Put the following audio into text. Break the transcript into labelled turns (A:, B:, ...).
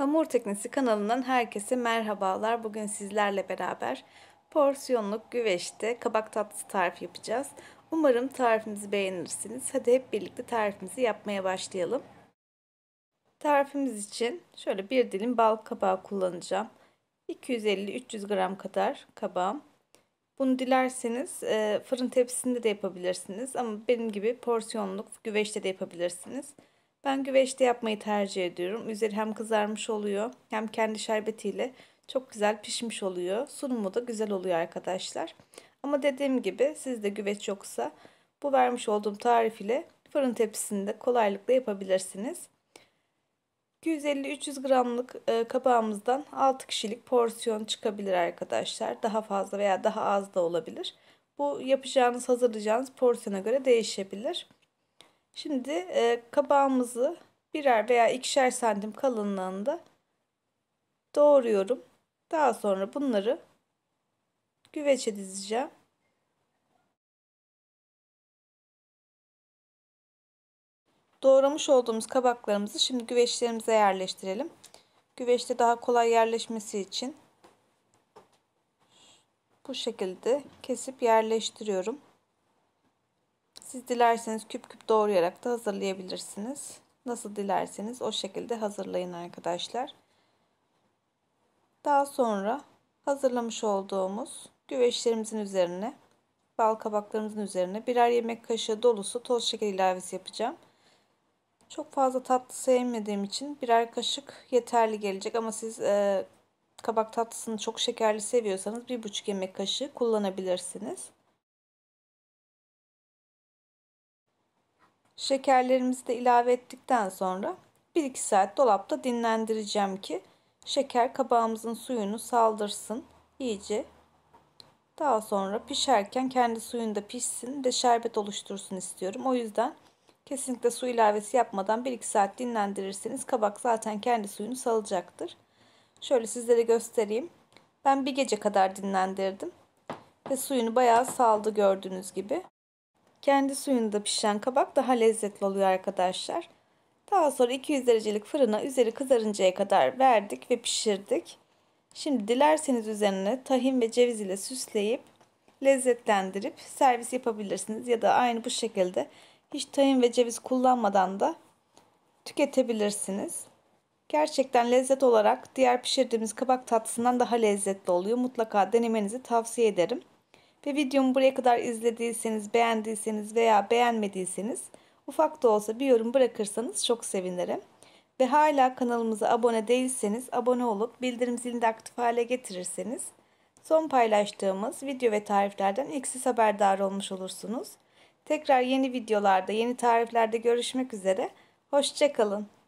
A: Hamur Teknesi kanalından herkese merhabalar. Bugün sizlerle beraber porsiyonluk güveçte kabak tatlısı tarif yapacağız. Umarım tarifimizi beğenirsiniz. Hadi hep birlikte tarifimizi yapmaya başlayalım. Tarifimiz için şöyle bir dilim bal kabağı kullanacağım. 250-300 gram kadar kabağım. Bunu dilerseniz e, fırın tepsisinde de yapabilirsiniz. Ama benim gibi porsiyonluk güveçte de yapabilirsiniz. Ben güveçte yapmayı tercih ediyorum. Üzeri hem kızarmış oluyor hem kendi şerbetiyle çok güzel pişmiş oluyor. Sunumu da güzel oluyor arkadaşlar. Ama dediğim gibi sizde güveç yoksa bu vermiş olduğum tarif ile fırın tepsisinde kolaylıkla yapabilirsiniz. 250-300 gramlık e, kabağımızdan 6 kişilik porsiyon çıkabilir arkadaşlar. Daha fazla veya daha az da olabilir. Bu yapacağınız hazırlayacağınız porsiyona göre değişebilir. Şimdi e, kabağımızı birer veya ikişer santim kalınlığında doğruyorum. Daha sonra bunları güveçe dizeceğim. Doğramış olduğumuz kabaklarımızı şimdi güveçlerimize yerleştirelim. Güveçte daha kolay yerleşmesi için bu şekilde kesip yerleştiriyorum. Siz dilerseniz küp küp doğrayarak da hazırlayabilirsiniz. Nasıl dilerseniz o şekilde hazırlayın arkadaşlar. Daha sonra hazırlamış olduğumuz güveçlerimizin üzerine, bal kabaklarımızın üzerine birer yemek kaşığı dolusu toz şeker ilavesi yapacağım. Çok fazla tatlı sevmediğim için birer kaşık yeterli gelecek ama siz e, kabak tatlısını çok şekerli seviyorsanız bir buçuk yemek kaşığı kullanabilirsiniz. Şekerlerimizi de ilave ettikten sonra 1-2 saat dolapta dinlendireceğim ki şeker kabağımızın suyunu saldırsın iyice. Daha sonra pişerken kendi suyunda pişsin de şerbet oluştursun istiyorum. O yüzden kesinlikle su ilavesi yapmadan 1-2 saat dinlendirirseniz kabak zaten kendi suyunu salacaktır. Şöyle sizlere göstereyim. Ben bir gece kadar dinlendirdim ve suyunu bayağı saldı gördüğünüz gibi. Kendi suyunda pişen kabak daha lezzetli oluyor arkadaşlar. Daha sonra 200 derecelik fırına üzeri kızarıncaya kadar verdik ve pişirdik. Şimdi dilerseniz üzerine tahin ve ceviz ile süsleyip lezzetlendirip servis yapabilirsiniz. Ya da aynı bu şekilde hiç tahin ve ceviz kullanmadan da tüketebilirsiniz. Gerçekten lezzet olarak diğer pişirdiğimiz kabak tatlısından daha lezzetli oluyor. Mutlaka denemenizi tavsiye ederim. Ve videomu buraya kadar izlediyseniz, beğendiyseniz veya beğenmediyseniz ufak da olsa bir yorum bırakırsanız çok sevinirim. Ve hala kanalımıza abone değilseniz abone olup bildirim zilini de aktif hale getirirseniz son paylaştığımız video ve tariflerden ilk siz haberdar olmuş olursunuz. Tekrar yeni videolarda, yeni tariflerde görüşmek üzere. Hoşçakalın.